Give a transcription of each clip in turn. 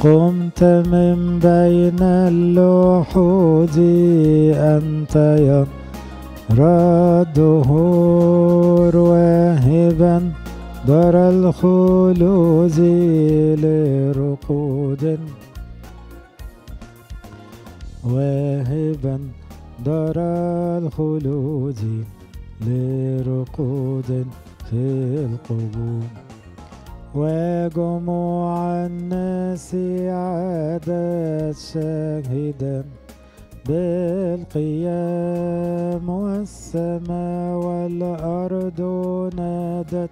قمت من بين اللحود أنت يا ردهور واهبا دار الخلود لرقود واهبا دار الخلود لرقود في القبور وجموع الناس عادت شاهدا بالقيام والسماء والأرض نادت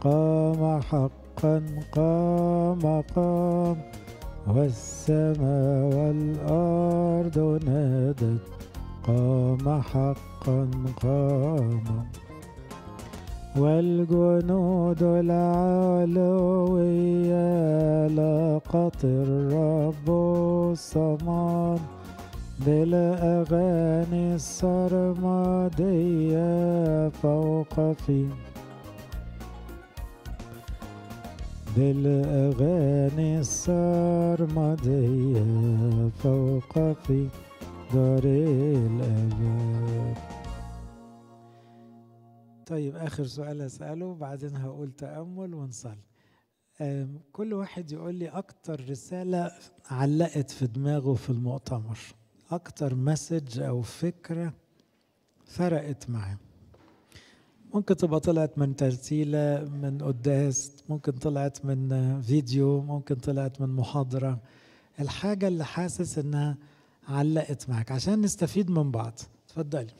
قام حقا قام قام والسماء والأرض نادت قام حقا قام والجنود العلوية لقت الرب الصمام بالأغاني السرمدية فوق في بالأغاني السرمدية فوق في دار الأبد طيب آخر سؤال أسأله بعدين هقول تأمل ونصلي كل واحد يقول لي أكتر رسالة علقت في دماغه في المؤتمر أكتر مسج أو فكرة فرقت معاه ممكن تبقى طلعت من ترتيلة من قداس ممكن طلعت من فيديو ممكن طلعت من محاضرة الحاجة اللي حاسس إنها علقت معك عشان نستفيد من بعض اتفضلي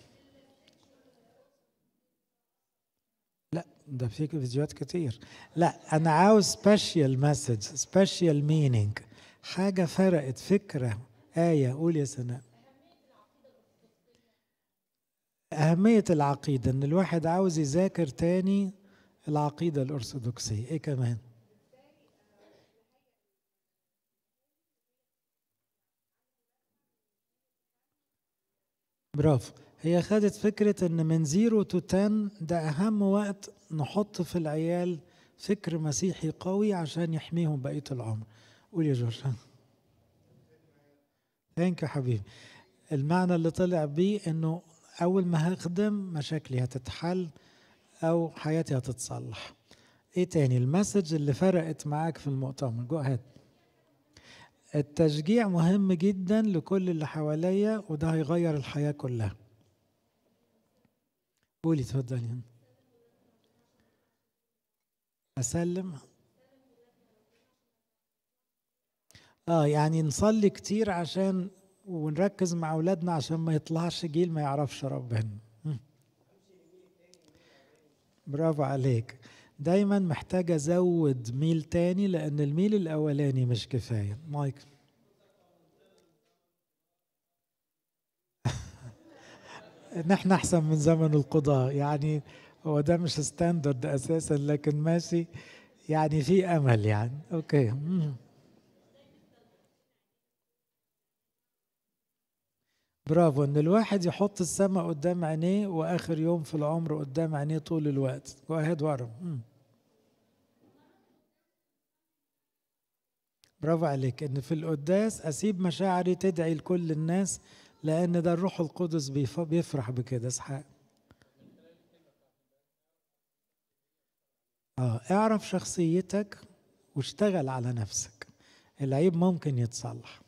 ده في فيديوهات كتير لا انا عاوز سبيشال مسج سبيشال مينينج حاجه فرقت فكره ايه قول يا سناء أهمية العقيدة إن الواحد عاوز يذاكر تاني العقيدة الأرثوذكسية إيه كمان؟ برافو هي خدت فكرة ان من زيرو تو 10 ده اهم وقت نحط في العيال فكر مسيحي قوي عشان يحميهم بقية العمر قول يا جورج ثانك يا حبيبي المعنى اللي طلع بيه انه اول ما هخدم مشاكلي هتتحل او حياتي هتتصلح ايه تاني المسج اللي فرقت معاك في المؤتمر جو هات التشجيع مهم جدا لكل اللي حواليا وده هيغير الحياه كلها قولي تفضلي اسلم اه يعني نصلي كتير عشان ونركز مع اولادنا عشان ما يطلعش جيل ما يعرفش ربنا برافو عليك دايما محتاجة أزود ميل تاني لأن الميل الأولاني مش كفاية مايكل نحن احسن من زمن القضاة يعني هو ده مش ستاندرد اساسا لكن ماشي يعني في امل يعني اوكي برافو ان الواحد يحط السماء قدام عينيه واخر يوم في العمر قدام عينيه طول الوقت واهد ورا برافو عليك ان في القداس اسيب مشاعري تدعي لكل الناس لأن ده الروح القدس بيفرح بكده اسحاق اه اعرف شخصيتك واشتغل على نفسك العيب ممكن يتصلح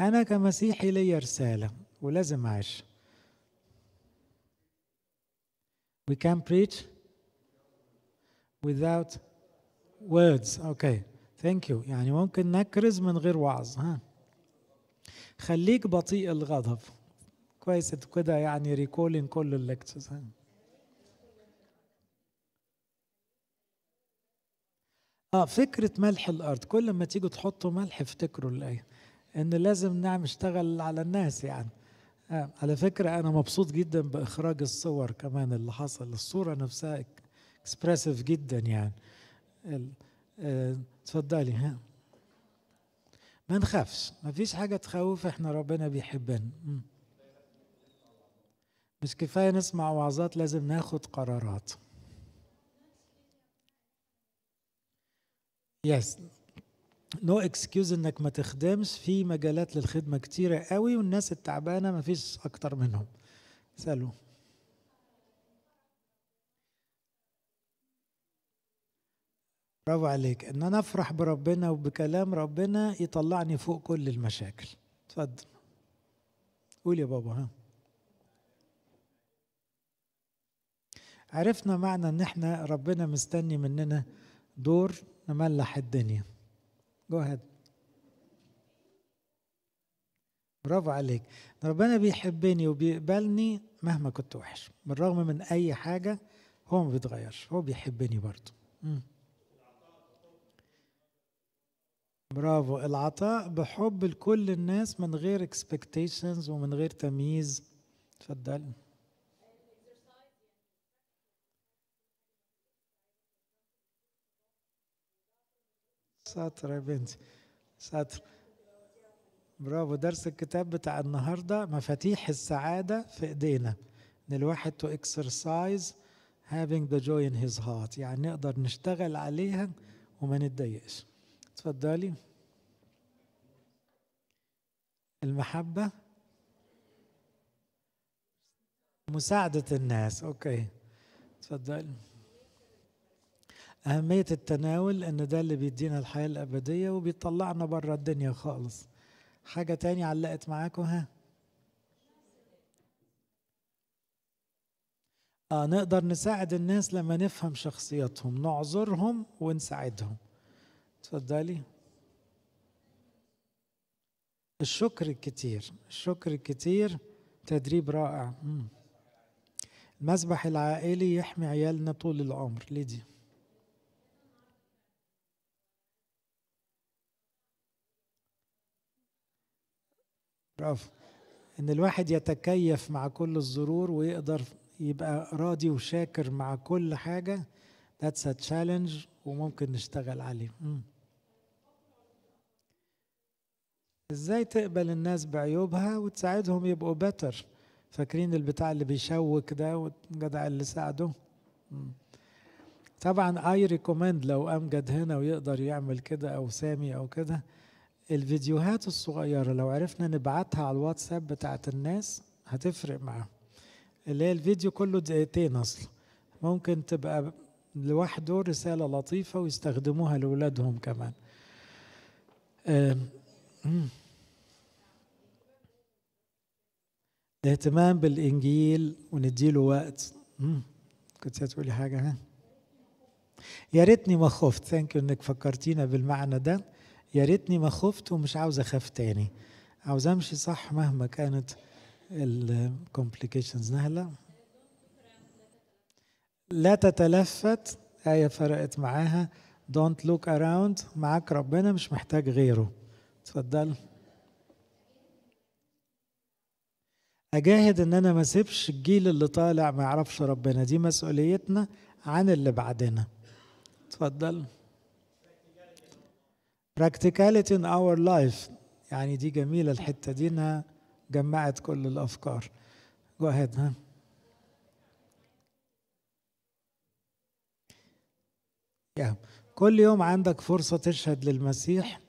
أنا كمسيحي ليا رسالة ولازم أعيش We can preach without words. Okay. Thank you. يعني ممكن نكرز من غير وعظ. ها. Huh? خليك بطيء الغضب كويس كده يعني ريكولين كل الليكتشرز اه فكرة ملح الأرض كل ما تيجوا تحطوا ملح افتكروا الآية إن لازم نعم نشتغل على الناس يعني آه على فكرة أنا مبسوط جدا بإخراج الصور كمان اللي حصل الصورة نفسها اكسبريسيف جدا يعني آه، اتفضلي ها ما نخافش ما فيش حاجة تخوف احنا ربنا بيحبنا مش كفاية نسمع وعظات لازم ناخد قرارات يس نو اكسكيوز انك ما تخدمش في مجالات للخدمة كتيرة قوي والناس التعبانة ما فيش اكتر منهم سألوه برافو عليك ان انا افرح بربنا وبكلام ربنا يطلعني فوق كل المشاكل اتفضل قول يا بابا ها عرفنا معنى ان احنا ربنا مستني مننا دور نملح الدنيا جهد برافو عليك ربنا بيحبني وبيقبلني مهما كنت وحش بالرغم من اي حاجه هو ما بيتغيرش هو بيحبني برضه برافو العطاء بحب لكل الناس من غير اكسبكتيشنز ومن غير تمييز اتفضل ساتر يا بنتي ساتر برافو درس الكتاب بتاع النهارده مفاتيح السعاده في ايدينا ان الواحد تو اكسرسايز having the joy in his heart يعني نقدر نشتغل عليها وما نتضايقش تفضلي المحبة مساعدة الناس اوكي تفضلي أهمية التناول إن ده اللي بيدينا الحياة الأبدية وبيطلعنا بره الدنيا خالص حاجة تاني علقت معاكم ها؟ آه نقدر نساعد الناس لما نفهم شخصيتهم نعذرهم ونساعدهم تفضلي الشكر الكتير الشكر الكتير تدريب رائع المسبح العائلي يحمي عيالنا طول العمر ليدي برافو ان الواحد يتكيف مع كل الظروف ويقدر يبقى راضي وشاكر مع كل حاجه that's a challenge وممكن نشتغل عليه ازاي تقبل الناس بعيوبها وتساعدهم يبقوا بتر فاكرين البتاع اللي بيشوك ده والجدع اللي ساعده طبعا اي ريكومند لو امجد هنا ويقدر يعمل كده او سامي او كده الفيديوهات الصغيره لو عرفنا نبعتها على الواتساب بتاعت الناس هتفرق معاهم اللي هي الفيديو كله دقيقتين اصلا ممكن تبقى لوحده رساله لطيفه ويستخدموها لاولادهم كمان أه. الاهتمام بالإنجيل ونديله وقت مم. كنت هتقولي حاجة ها يا ريتني ما خفت ثانك يو انك فكرتينا بالمعنى ده يا ريتني ما خفت ومش عاوز اخاف تاني عاوز امشي صح مهما كانت الكومبليكيشنز نهله لا تتلفت آية فرقت معاها دونت لوك اراوند معاك ربنا مش محتاج غيره اتفضل اجاهد ان انا ما اسيبش الجيل اللي طالع ما يعرفش ربنا دي مسؤوليتنا عن اللي بعدنا اتفضل practicality in our life يعني دي جميله الحته دي انها جمعت كل الافكار جو اهيد ها yeah. كل يوم عندك فرصه تشهد للمسيح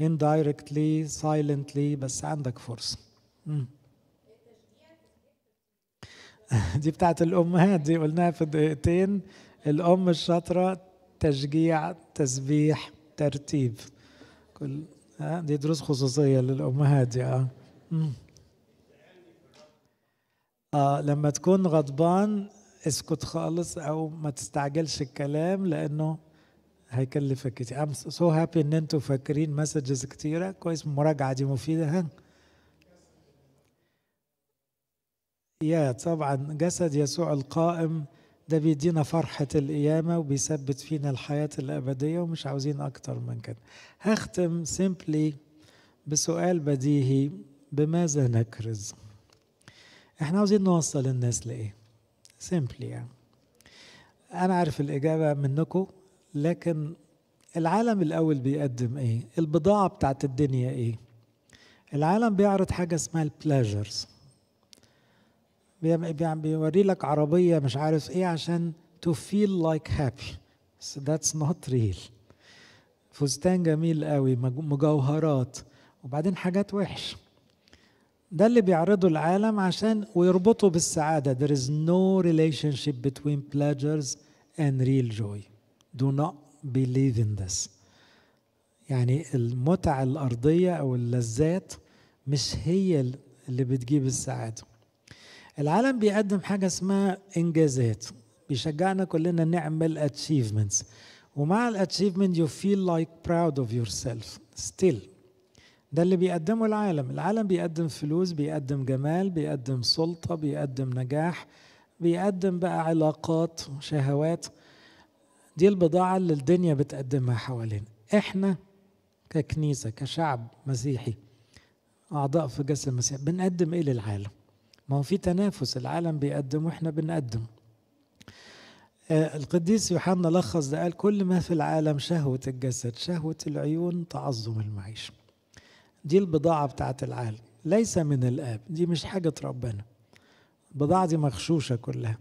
indirectly silently بس عندك فرصه mm. دي بتاعت الامهات دي قلناها في دقيقتين الام الشاطره تشجيع تسبيح ترتيب كل آه، دي دروس خصوصيه للامهات دي آه. اه لما تكون غضبان اسكت خالص او ما تستعجلش الكلام لانه هيكلفك كتير I'm so happy ان انتوا فاكرين مسجز كتيره كويس المراجعه دي مفيده ها يا طبعا جسد يسوع القائم ده بيدينا فرحة القيامة وبيثبت فينا الحياة الأبدية ومش عاوزين أكتر من كده هختم سيمبلي بسؤال بديهي بماذا نكرز احنا عاوزين نوصل الناس لإيه سيمبلي يعني أنا عارف الإجابة منكم لكن العالم الأول بيقدم إيه البضاعة بتاعت الدنيا إيه العالم بيعرض حاجة اسمها البلاجرز بيوري لك عربية مش عارف إيه عشان to feel like happy so that's not real فستان جميل قوي مجوهرات وبعدين حاجات وحش. ده اللي بيعرضه العالم عشان ويربطه بالسعادة there is no relationship between pleasures and real joy do not believe in this يعني المتعة الأرضية أو اللذات مش هي اللي بتجيب السعادة العالم بيقدم حاجه اسمها انجازات بيشجعنا كلنا نعمل اتشيفمنتس ومع الاتشيفمنت يو فيل لايك براود اوف يور سيلف ستيل ده اللي بيقدمه العالم العالم بيقدم فلوس بيقدم جمال بيقدم سلطه بيقدم نجاح بيقدم بقى علاقات شهوات دي البضاعه اللي الدنيا بتقدمها حوالينا احنا ككنيسه كشعب مسيحي اعضاء في جسد المسيح بنقدم ايه للعالم ما هو في تنافس العالم بيقدم واحنا بنقدم آه، القديس يوحنا لخص ده قال كل ما في العالم شهوة الجسد شهوة العيون تعظم المعيشة دي البضاعة بتاعت العالم ليس من الآب دي مش حاجة ربنا البضاعة دي مغشوشة كلها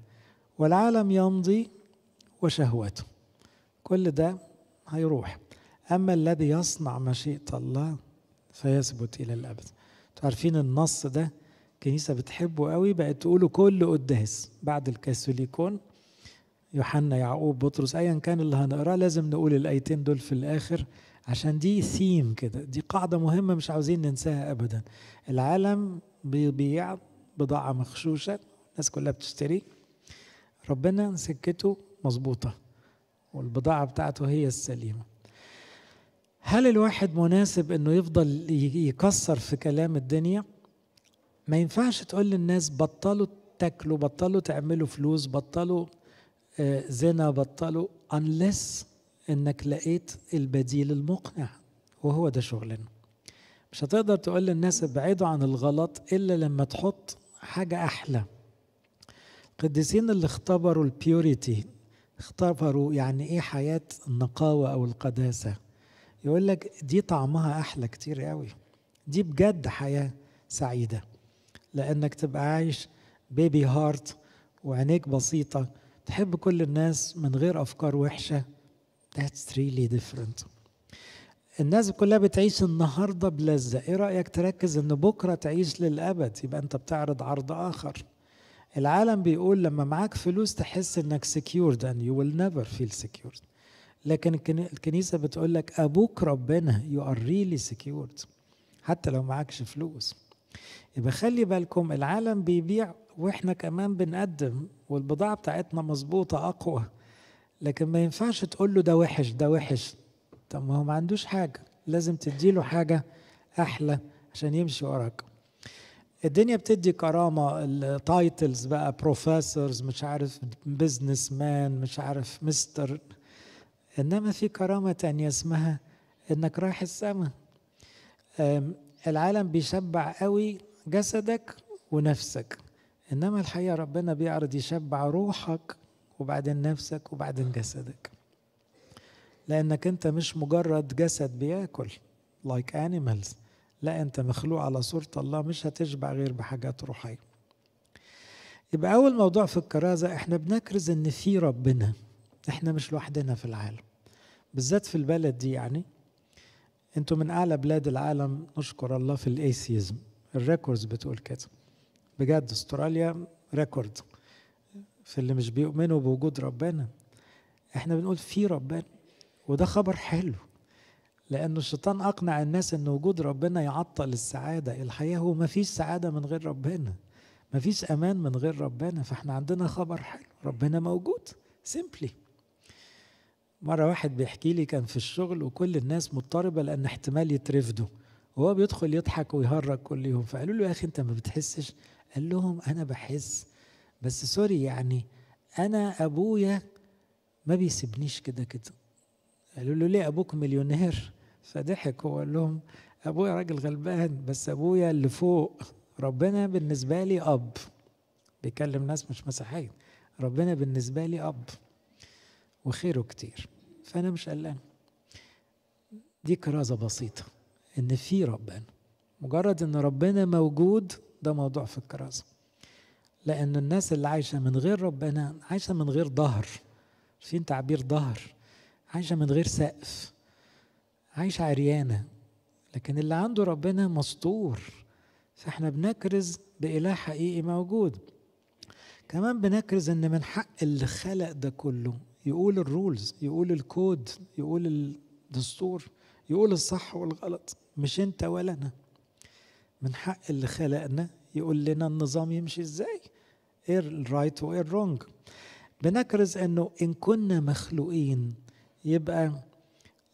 والعالم يمضي وشهوته كل ده هيروح أما الذي يصنع مشيئة الله فيثبت إلى الأبد تعرفين النص ده الكنيسة بتحبه قوي بقت تقوله كل قداس بعد الكاثوليكون يوحنا يعقوب بطرس ايا كان اللي هنقراه لازم نقول الايتين دول في الاخر عشان دي ثيم كده دي قاعده مهمه مش عاوزين ننساها ابدا العالم بيبيع بضاعه مغشوشه الناس كلها بتشتري ربنا سكته مظبوطه والبضاعه بتاعته هي السليمه هل الواحد مناسب انه يفضل يكسر في كلام الدنيا ما ينفعش تقول للناس بطلوا تاكلوا بطلوا تعملوا فلوس بطلوا آه، زنا بطلوا unless انك لقيت البديل المقنع وهو ده شغلنا مش هتقدر تقول للناس ابعدوا عن الغلط الا لما تحط حاجه احلى القديسين اللي اختبروا البيوريتي اختبروا يعني ايه حياه النقاوه او القداسه يقول لك دي طعمها احلى كتير قوي دي بجد حياه سعيده لانك تبقى عايش بيبي هارت وعينيك بسيطه تحب كل الناس من غير افكار وحشه That's really different. الناس كلها بتعيش النهارده بلذه، ايه رايك تركز ان بكره تعيش للابد يبقى انت بتعرض عرض اخر. العالم بيقول لما معاك فلوس تحس انك سكيورد and you will never feel secured. لكن الكنيسه بتقول لك ابوك ربنا you are really secured حتى لو معكش فلوس. يبقى خلي بالكم العالم بيبيع واحنا كمان بنقدم والبضاعة بتاعتنا مظبوطة أقوى لكن ما ينفعش تقول له ده وحش ده وحش طب ما هو ما عندوش حاجة لازم تدي له حاجة أحلى عشان يمشي وراك الدنيا بتدي كرامة التايتلز بقى بروفيسورز مش عارف بزنس مان مش عارف مستر إنما في كرامة تانية اسمها إنك رايح السما العالم بيشبع قوي جسدك ونفسك انما الحقيقه ربنا بيعرض يشبع روحك وبعدين نفسك وبعدين جسدك لانك انت مش مجرد جسد بياكل لايك like animals لا انت مخلوق على صوره الله مش هتشبع غير بحاجات روحيه يبقى اول موضوع في الكرازه احنا بنكرز ان في ربنا احنا مش لوحدنا في العالم بالذات في البلد دي يعني انتوا من اعلى بلاد العالم نشكر الله في الايسيزم الريكوردز بتقول كده بجد استراليا ريكورد في اللي مش بيؤمنوا بوجود ربنا احنا بنقول في ربنا وده خبر حلو لأنه الشيطان أقنع الناس إن وجود ربنا يعطل السعادة، الحقيقة هو مفيش سعادة من غير ربنا، مفيش أمان من غير ربنا، فإحنا عندنا خبر حلو، ربنا موجود، سيمبلي مرة واحد بيحكي لي كان في الشغل وكل الناس مضطربة لأن احتمال يترفدوا وهو بيدخل يضحك ويهرج كل يوم فقالوا له يا أخي أنت ما بتحسش قال لهم أنا بحس بس سوري يعني أنا أبويا ما بيسيبنيش كده كده قالوا له ليه أبوك مليونير فضحك هو قال لهم أبويا راجل غلبان بس أبويا اللي فوق ربنا بالنسبة لي أب بيكلم ناس مش مسيحية ربنا بالنسبة لي أب وخيره كتير فأنا مش قلقان دي كرازة بسيطة إن في ربنا مجرد إن ربنا موجود ده موضوع في الكرازة لأن الناس اللي عايشة من غير ربنا عايشة من غير ظهر عارفين تعبير ظهر عايشة من غير سقف عايشة عريانة لكن اللي عنده ربنا مستور فاحنا بنكرز بإله حقيقي موجود كمان بنكرز ان من حق اللي خلق ده كله يقول الرولز يقول الكود يقول الدستور يقول الصح والغلط مش انت ولا انا من حق اللي خلقنا يقول لنا النظام يمشي ازاي ايه الرايت وايه الرونج بنكرز انه ان كنا مخلوقين يبقى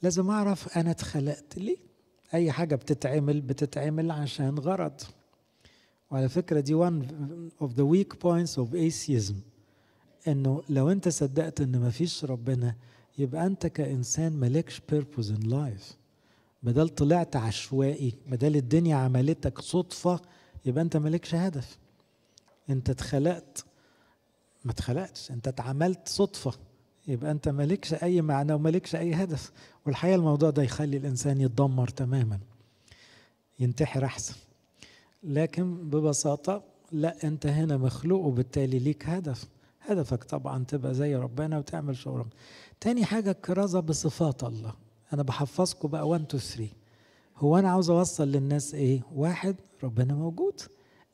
لازم اعرف انا اتخلقت ليه اي حاجه بتتعمل بتتعمل عشان غرض وعلى فكره دي one of the weak points of atheism انه لو انت صدقت ان مفيش ربنا يبقى انت كانسان مالكش بيربوز ان لايف بدل طلعت عشوائي بدل الدنيا عملتك صدفه يبقى انت مالكش هدف انت اتخلقت ما اتخلقتش انت اتعملت صدفه يبقى انت مالكش اي معنى ومالكش اي هدف والحقيقه الموضوع ده يخلي الانسان يتدمر تماما ينتحر احسن لكن ببساطه لا انت هنا مخلوق وبالتالي ليك هدف هدفك طبعا تبقى زي ربنا وتعمل شغلك تاني حاجة الكرازة بصفات الله أنا بحفظكم بقى 1 2 3 هو أنا عاوز أوصل للناس إيه؟ واحد ربنا موجود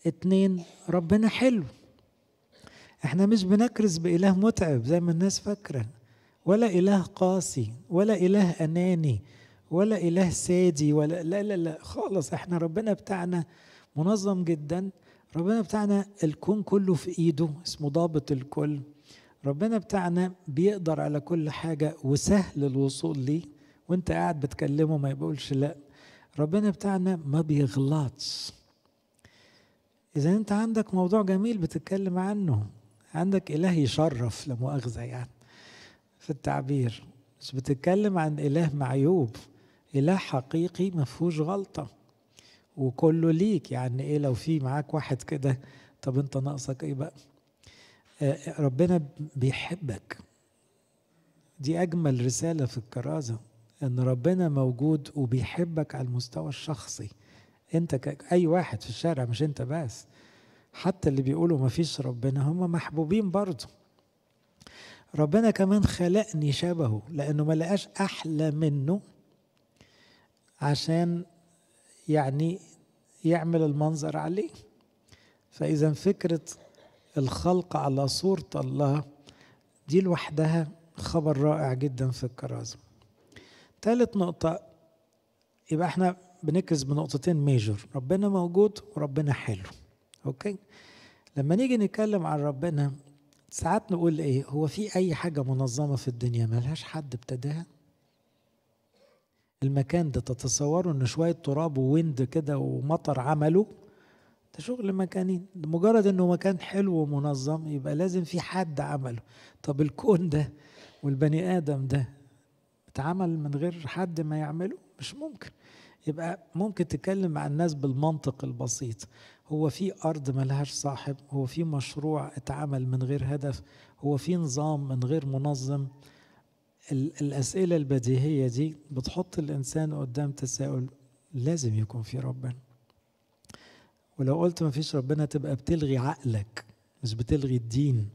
اتنين ربنا حلو احنا مش بنكرز بإله متعب زي ما الناس فاكرة ولا إله قاسي ولا إله أناني ولا إله سادي ولا لا لا لا خالص احنا ربنا بتاعنا منظم جدا ربنا بتاعنا الكون كله في ايده اسمه ضابط الكل ربنا بتاعنا بيقدر على كل حاجة وسهل الوصول ليه وانت قاعد بتكلمه ما يقولش لا ربنا بتاعنا ما بيغلطش إذا أنت عندك موضوع جميل بتتكلم عنه عندك إله يشرف لا مؤاخذة يعني في التعبير بس بتتكلم عن إله معيوب إله حقيقي ما فيهوش غلطة وكله ليك يعني ايه لو في معاك واحد كده طب انت ناقصك ايه بقى آه، آه، ربنا بيحبك دي اجمل رساله في الكرازه ان ربنا موجود وبيحبك على المستوى الشخصي انت اي واحد في الشارع مش انت بس حتى اللي بيقولوا ما فيش ربنا هم محبوبين برضه ربنا كمان خلقني شبهه لانه ما لقاش احلى منه عشان يعني يعمل المنظر عليه فإذا فكرة الخلق على صورة الله دي لوحدها خبر رائع جدا في الكرازة ثالث نقطة يبقى احنا بنكز بنقطتين ميجور ربنا موجود وربنا حلو اوكي لما نيجي نتكلم عن ربنا ساعات نقول ايه هو في اي حاجة منظمة في الدنيا ملهاش حد ابتداها المكان ده تتصوروا ان شويه تراب وويند كده ومطر عمله ده شغل مكانين مجرد انه مكان حلو ومنظم يبقى لازم في حد عمله طب الكون ده والبني ادم ده اتعمل من غير حد ما يعمله مش ممكن يبقى ممكن تتكلم مع الناس بالمنطق البسيط هو في ارض ملهاش صاحب هو في مشروع اتعمل من غير هدف هو في نظام من غير منظم الأسئلة البديهية دي بتحط الإنسان قدام تساؤل لازم يكون في ربنا ولو قلت ما فيش ربنا تبقى بتلغي عقلك مش بتلغي الدين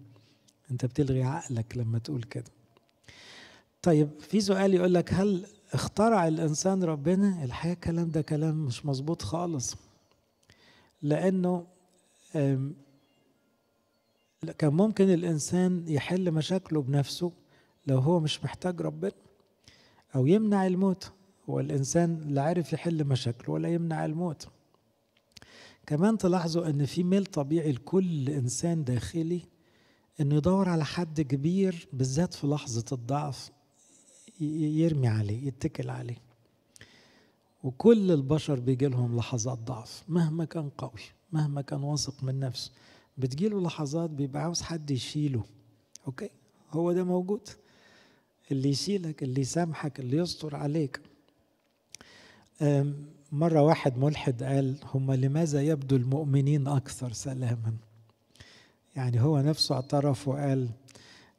انت بتلغي عقلك لما تقول كده طيب في سؤال يقول لك هل اخترع الانسان ربنا الحقيقه الكلام ده كلام مش مظبوط خالص لانه كان ممكن الانسان يحل مشاكله بنفسه لو هو مش محتاج ربنا أو يمنع الموت هو الإنسان لا عارف يحل مشاكله ولا يمنع الموت كمان تلاحظوا أن في ميل طبيعي لكل إنسان داخلي أنه يدور على حد كبير بالذات في لحظة الضعف يرمي عليه يتكل عليه وكل البشر بيجي لهم لحظات ضعف مهما كان قوي مهما كان واثق من نفسه بتجيله لحظات بيبقى عاوز حد يشيله اوكي هو ده موجود اللي يشيلك اللي يسامحك اللي يستر عليك مرة واحد ملحد قال هم لماذا يبدو المؤمنين أكثر سلاما يعني هو نفسه اعترف وقال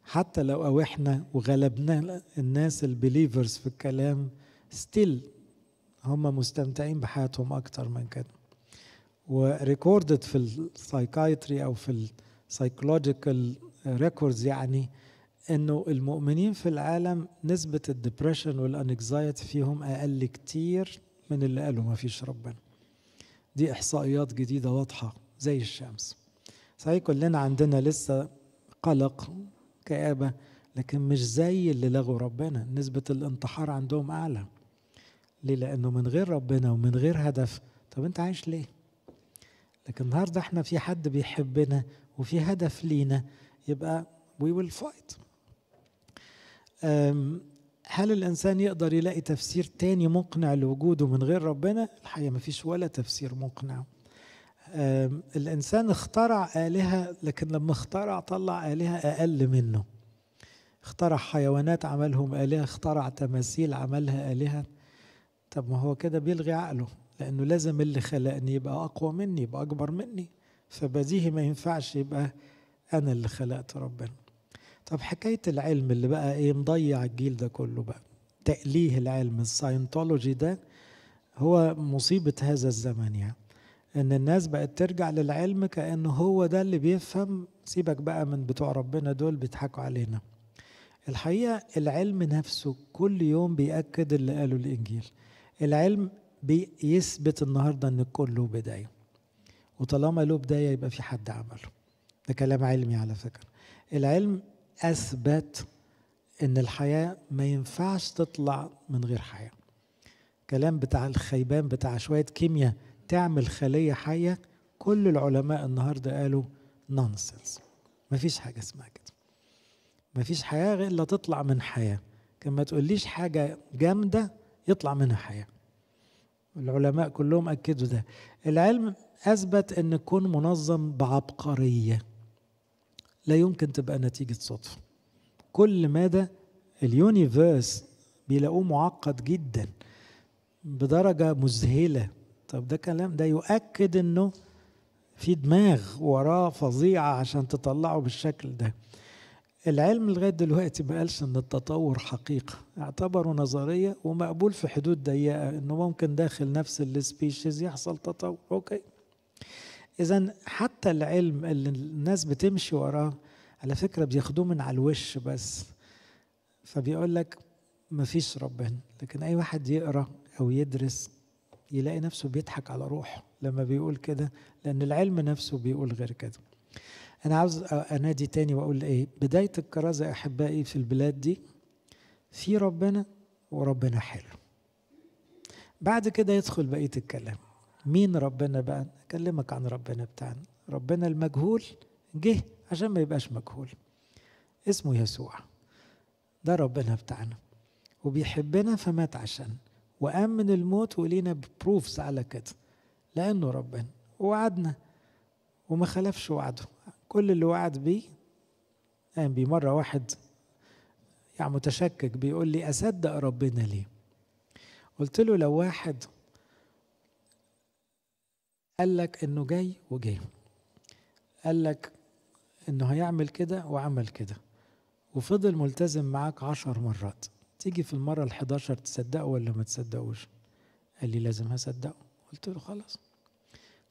حتى لو أوحنا وغلبنا الناس البليفرز في الكلام ستيل هم مستمتعين بحياتهم أكثر من كده وريكوردد في السايكايتري أو في السايكولوجيكال ريكوردز يعني انه المؤمنين في العالم نسبة الدبريشن والانكزايتي فيهم اقل كتير من اللي قالوا ما فيش ربنا دي احصائيات جديدة واضحة زي الشمس صحيح كلنا عندنا لسه قلق كآبة لكن مش زي اللي لغوا ربنا نسبة الانتحار عندهم أعلى ليه لأنه من غير ربنا ومن غير هدف طب أنت عايش ليه لكن النهاردة احنا في حد بيحبنا وفي هدف لينا يبقى we will fight هل الإنسان يقدر يلاقي تفسير تاني مقنع لوجوده من غير ربنا؟ الحقيقة مفيش ولا تفسير مقنع الإنسان اخترع آلهة لكن لما اخترع طلع آلهة أقل منه اخترع حيوانات عملهم آلهة اخترع تماثيل عملها آلهة طب ما هو كده بيلغي عقله لأنه لازم اللي خلقني يبقى أقوى مني يبقى أكبر مني فبديهي ما ينفعش يبقى أنا اللي خلقت ربنا طب حكايه العلم اللي بقى ايه مضيع الجيل ده كله بقى تأليه العلم الساينتولوجي ده هو مصيبه هذا الزمن يعني ان الناس بقت ترجع للعلم كأنه هو ده اللي بيفهم سيبك بقى من بتوع ربنا دول بيضحكوا علينا الحقيقه العلم نفسه كل يوم بيأكد اللي قاله الانجيل العلم بيثبت النهارده ان كله بدايه وطالما له بدايه يبقى في حد عمله ده كلام علمي على فكره العلم أثبت إن الحياة ما ينفعش تطلع من غير حياة كلام بتاع الخيبان بتاع شوية كيمياء تعمل خلية حية كل العلماء النهاردة قالوا نونسنس مفيش حاجة اسمها كده مفيش حياة غير إلا تطلع من حياة كما تقوليش حاجة جامدة يطلع منها حياة العلماء كلهم أكدوا ده العلم أثبت أن الكون منظم بعبقرية لا يمكن تبقى نتيجة صدفة كل مدى اليونيفيرس بيلاقوه معقد جدا بدرجة مذهلة طب ده كلام ده يؤكد انه في دماغ وراه فظيعة عشان تطلعه بالشكل ده العلم لغاية دلوقتي ما قالش ان التطور حقيقة اعتبره نظرية ومقبول في حدود ضيقة انه ممكن داخل نفس السبيشيز يحصل تطور اوكي إذا حتى العلم اللي الناس بتمشي وراه على فكرة بياخدوه من على الوش بس فبيقول لك مفيش ربنا لكن أي واحد يقرأ أو يدرس يلاقي نفسه بيضحك على روحه لما بيقول كده لأن العلم نفسه بيقول غير كده أنا عاوز أنادي تاني وأقول إيه بداية الكرازة أحبائي في البلاد دي في ربنا وربنا حلو بعد كده يدخل بقية الكلام مين ربنا بقى اكلمك عن ربنا بتاعنا ربنا المجهول جه عشان ما يبقاش مجهول اسمه يسوع ده ربنا بتاعنا وبيحبنا فمات عشان وقام من الموت ولينا بروفز على كده لانه ربنا ووعدنا وما خلفش وعده كل اللي وعد بيه قام يعني بيه مره واحد يعني متشكك بيقول لي اصدق ربنا ليه قلت له لو واحد قال لك انه جاي وجاي قال لك انه هيعمل كده وعمل كده وفضل ملتزم معاك عشر مرات تيجي في المرة الحداشر تصدقه ولا ما تصدقوش قال لي لازم هصدقه قلت له خلاص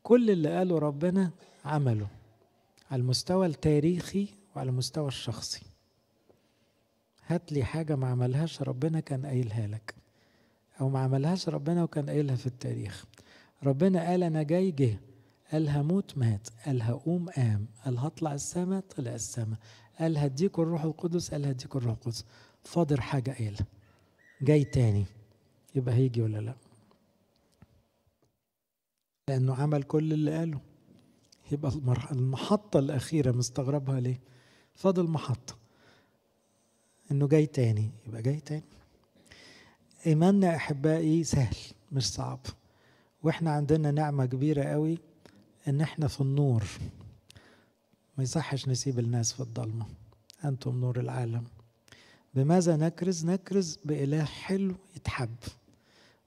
كل اللي قاله ربنا عمله على المستوى التاريخي وعلى المستوى الشخصي هات لي حاجة ما عملهاش ربنا كان قايلها لك أو ما عملهاش ربنا وكان قايلها في التاريخ ربنا قال انا جاي جه قال هموت مات قال هقوم قام قال هطلع السماء طلع السماء قال هديكوا الروح القدس قال هديكوا الروح القدس فاضر حاجة قال جاي تاني يبقى هيجي ولا لا لأنه عمل كل اللي قاله يبقى المحطة الأخيرة مستغربها ليه فاضل محطة إنه جاي تاني يبقى جاي تاني إيماننا أحبائي سهل مش صعب واحنا عندنا نعمة كبيرة قوي ان احنا في النور ما يصحش نسيب الناس في الضلمة انتم نور العالم بماذا نكرز نكرز بإله حلو يتحب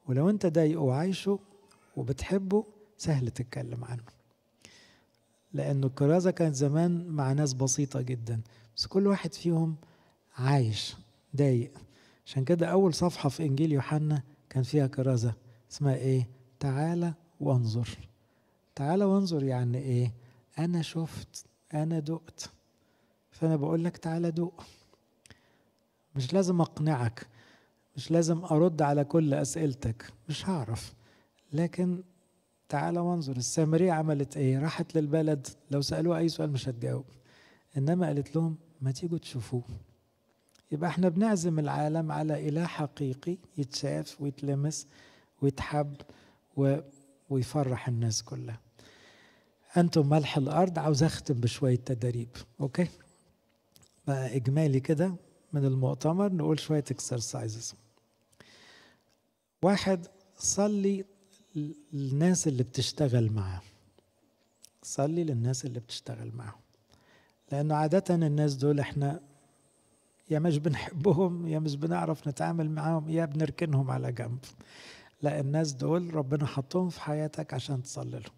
ولو انت ضايقه وعايشه وبتحبه سهل تتكلم عنه لأنه الكرازة كانت زمان مع ناس بسيطة جدا بس كل واحد فيهم عايش ضايق عشان كده أول صفحة في إنجيل يوحنا كان فيها كرازة اسمها إيه؟ تعالى وانظر تعالى وانظر يعني ايه انا شفت انا دقت فانا بقول لك تعالى دوق مش لازم اقنعك مش لازم ارد على كل اسئلتك مش هعرف لكن تعالى وانظر السامرية عملت ايه راحت للبلد لو سألوها اي سؤال مش هتجاوب انما قالت لهم ما تيجوا تشوفوه يبقى احنا بنعزم العالم على اله حقيقي يتشاف ويتلمس ويتحب و... ويفرح الناس كلها انتم ملح الارض عاوز اختم بشويه تدريب اوكي بقى اجمالي كده من المؤتمر نقول شويه اكسرسايزز واحد صلي للناس اللي بتشتغل معاه صلي للناس اللي بتشتغل معاهم لانه عاده الناس دول احنا يا مش بنحبهم يا مش بنعرف نتعامل معاهم يا بنركنهم على جنب لا الناس دول ربنا حطهم في حياتك عشان تصلي لهم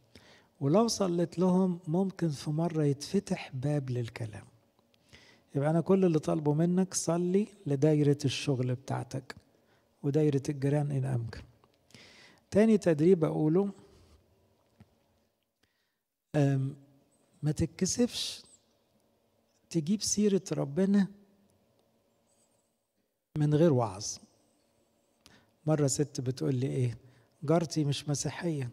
ولو صليت لهم ممكن في مرة يتفتح باب للكلام يبقى أنا كل اللي طالبه منك صلي لدايرة الشغل بتاعتك ودايرة الجيران إن أمكن تاني تدريب أقوله ما تتكسفش تجيب سيرة ربنا من غير وعظ مرة ست بتقول لي إيه جارتي مش مسيحية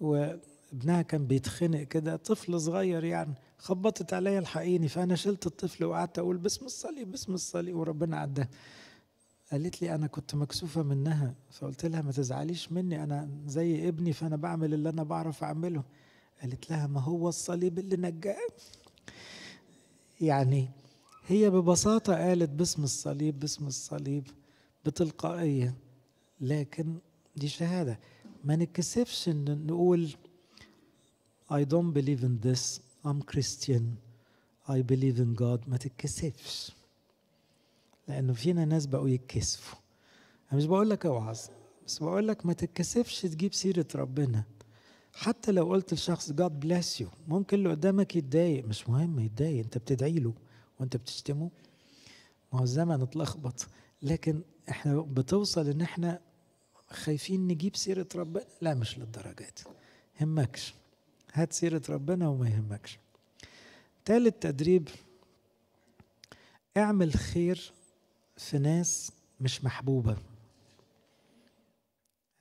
وابنها كان بيتخنق كده طفل صغير يعني خبطت عليا الحقيني فأنا شلت الطفل وقعدت أقول باسم الصليب باسم الصليب وربنا عدى قالت لي أنا كنت مكسوفة منها فقلت لها ما تزعليش مني أنا زي ابني فأنا بعمل اللي أنا بعرف أعمله قالت لها ما هو الصليب اللي نجاه يعني هي ببساطة قالت باسم الصليب باسم الصليب بتلقائية لكن دي شهاده ما نتكسفش نقول I don't believe in this I'm Christian I believe in God ما تتكسفش لأنه فينا ناس بقوا يتكسفوا أنا مش بقول لك اوعظ بس بقول لك ما تتكسفش تجيب سيرة ربنا حتى لو قلت لشخص God bless you ممكن اللي قدامك يتضايق مش مهم يتضايق أنت بتدعي له وأنت بتشتمه ما هو الزمن اتلخبط لكن احنا بتوصل ان احنا خايفين نجيب سيرة ربنا لا مش للدرجات همكش هات سيرة ربنا وما يهمكش تالت تدريب اعمل خير في ناس مش محبوبة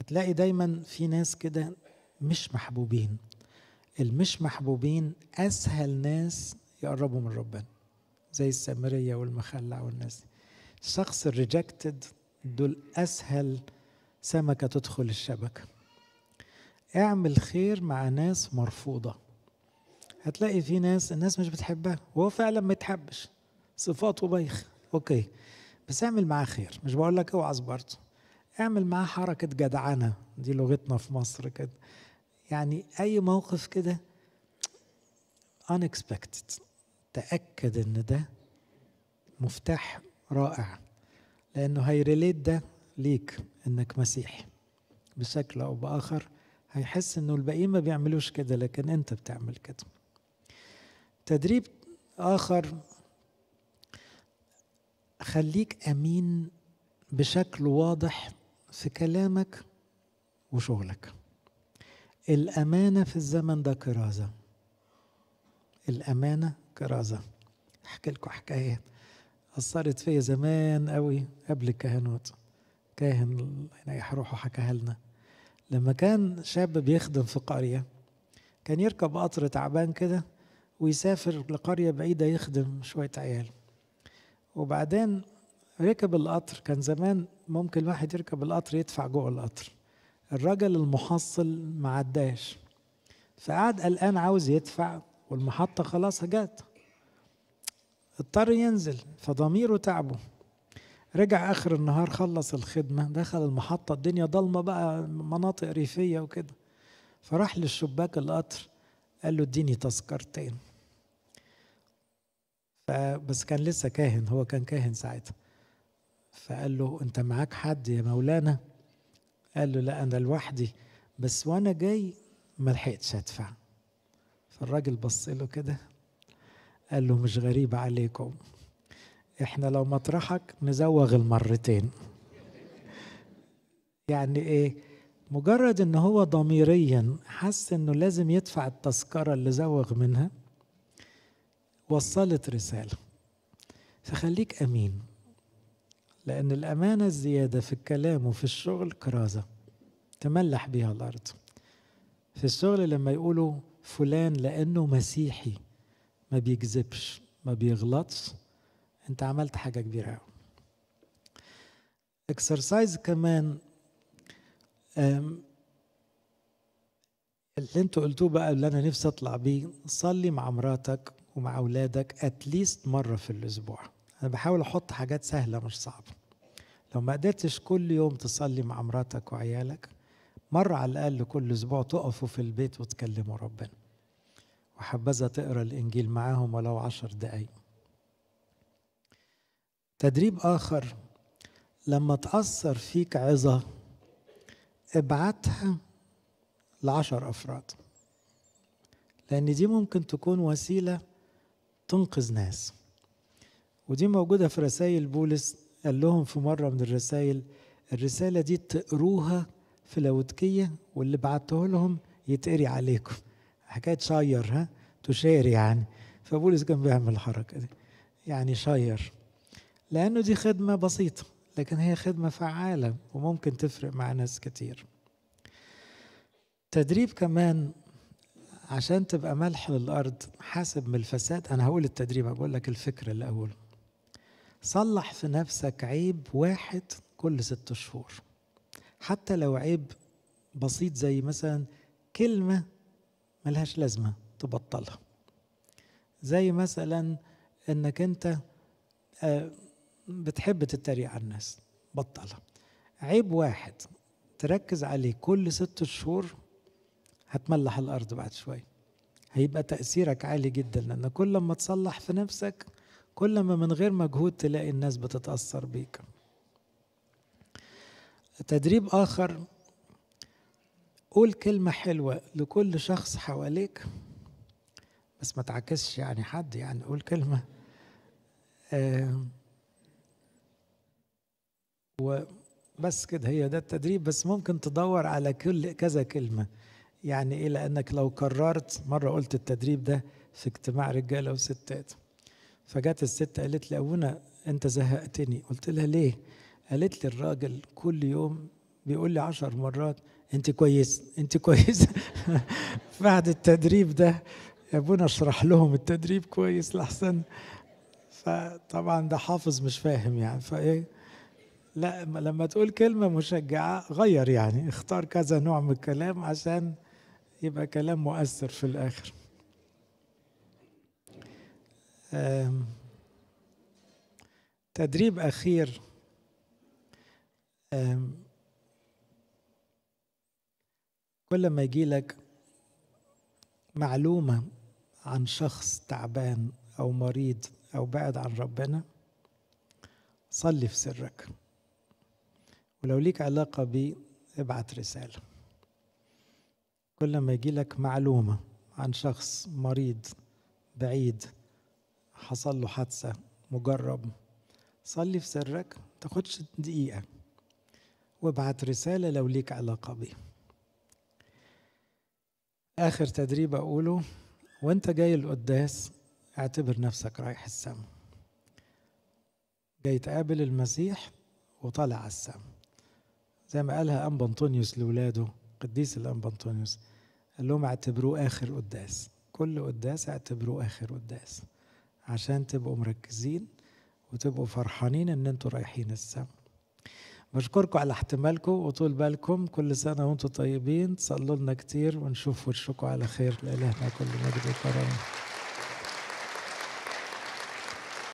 هتلاقي دايما في ناس كده مش محبوبين المش محبوبين أسهل ناس يقربوا من ربنا زي السامرية والمخلع والناس دي الشخص الريجكتد دول أسهل سمكة تدخل الشبكة اعمل خير مع ناس مرفوضة هتلاقي في ناس الناس مش بتحبها وهو فعلا ما يتحبش صفاته بايخة اوكي بس اعمل معاه خير مش بقول لك اوعى برضه اعمل معاه حركة جدعنة دي لغتنا في مصر كده يعني اي موقف كده unexpected تأكد ان ده مفتاح رائع لأنه هيريليت ده ليك إنك مسيحي بشكل أو بآخر هيحس إنه الباقيين ما بيعملوش كده لكن أنت بتعمل كده تدريب آخر خليك أمين بشكل واضح في كلامك وشغلك الأمانة في الزمن ده كرازة الأمانة كرازة أحكي لكم حكاية أثرت فيا زمان قوي قبل الكهنوت كاهن ينيح روحه حكاها لنا لما كان شاب بيخدم في قرية كان يركب قطر تعبان كده ويسافر لقرية بعيدة يخدم شوية عيال وبعدين ركب القطر كان زمان ممكن واحد يركب القطر يدفع جوه القطر الراجل المحصل معداش فقعد قلقان عاوز يدفع والمحطة خلاص جت اضطر ينزل فضميره تعبه رجع اخر النهار خلص الخدمه دخل المحطه الدنيا ضلمه بقى مناطق ريفيه وكده فراح للشباك القطر قال له اديني تذكرتين بس كان لسه كاهن هو كان كاهن ساعتها فقال له انت معاك حد يا مولانا قال له لا انا لوحدي بس وانا جاي ما لحقتش ادفع فالراجل بص له كده قال له مش غريب عليكم احنا لو مطرحك نزوغ المرتين يعني ايه مجرد ان هو ضميريا حس انه لازم يدفع التذكره اللي زوغ منها وصلت رساله فخليك امين لان الامانه الزياده في الكلام وفي الشغل كرازه تملح بيها الارض في الشغل لما يقولوا فلان لانه مسيحي ما بيكذبش ما بيغلطش انت عملت حاجه كبيره قوي اكسرسايز كمان اللي انتوا قلتوه بقى اللي انا نفسي اطلع بيه صلي مع مراتك ومع اولادك اتليست مره في الاسبوع انا بحاول احط حاجات سهله مش صعبه لو ما قدرتش كل يوم تصلي مع مراتك وعيالك مره على الاقل كل اسبوع تقفوا في البيت وتكلموا ربنا وحبذا تقرا الانجيل معاهم ولو عشر دقايق تدريب اخر لما تاثر فيك عظه ابعتها لعشر افراد لان دي ممكن تكون وسيله تنقذ ناس ودي موجوده في رسائل بولس قال لهم في مره من الرسائل الرساله دي تقروها في لاودكيه واللي بعته لهم يتقري عليكم حكايه شير ها تشير يعني فبولس كان بيعمل الحركه دي يعني شير لانه دي خدمه بسيطه لكن هي خدمه فعاله وممكن تفرق مع ناس كتير تدريب كمان عشان تبقى ملح للارض حاسب من الفساد انا هقول التدريب هقول لك الفكر الاول صلح في نفسك عيب واحد كل ست شهور حتى لو عيب بسيط زي مثلا كلمة ملهاش لازمة تبطلها زي مثلا انك انت آه، بتحب تتريق على الناس بطلها عيب واحد تركز عليه كل ست شهور هتملح الارض بعد شويه هيبقى تاثيرك عالي جدا لان كل ما تصلح في نفسك كل ما من غير مجهود تلاقي الناس بتتاثر بيك تدريب اخر قول كلمة حلوة لكل شخص حواليك بس ما تعكسش يعني حد يعني قول كلمة آه وبس كده هي ده التدريب بس ممكن تدور على كل كذا كلمة يعني إيه لأنك لو كررت مرة قلت التدريب ده في اجتماع رجالة وستات فجت الست قالت لي أبونا أنت زهقتني قلت لها ليه قالت لي الراجل كل يوم بيقول لي عشر مرات انت كويس انت كويس بعد التدريب ده يا ابونا اشرح لهم التدريب كويس لحسن فطبعا ده حافظ مش فاهم يعني فايه لا لما تقول كلمة مشجعة غير يعني اختار كذا نوع من الكلام عشان يبقى كلام مؤثر في الآخر تدريب أخير كل ما يجي لك معلومة عن شخص تعبان أو مريض أو بعد عن ربنا صلي في سرك ولو ليك علاقة بيه ابعت رسالة كل ما يجي لك معلومة عن شخص مريض بعيد حصل له حادثة مجرب صلي في سرك تاخدش دقيقة وابعت رسالة لو ليك علاقة بيه آخر تدريب أقوله وأنت جاي القداس اعتبر نفسك رايح السما جاي تقابل المسيح وطالع على السما زي ما قالها أم أنطونيوس لولاده قديس الأم أنطونيوس قال لهم اعتبروه آخر قداس كل قداس اعتبروه آخر قداس عشان تبقوا مركزين وتبقوا فرحانين إن أنتوا رايحين السما بشكركم على احتمالكم وطول بالكم كل سنة وانتم طيبين تصلوا لنا كتير ونشوف وشكم على خير لإلهنا كل مجد وكرامه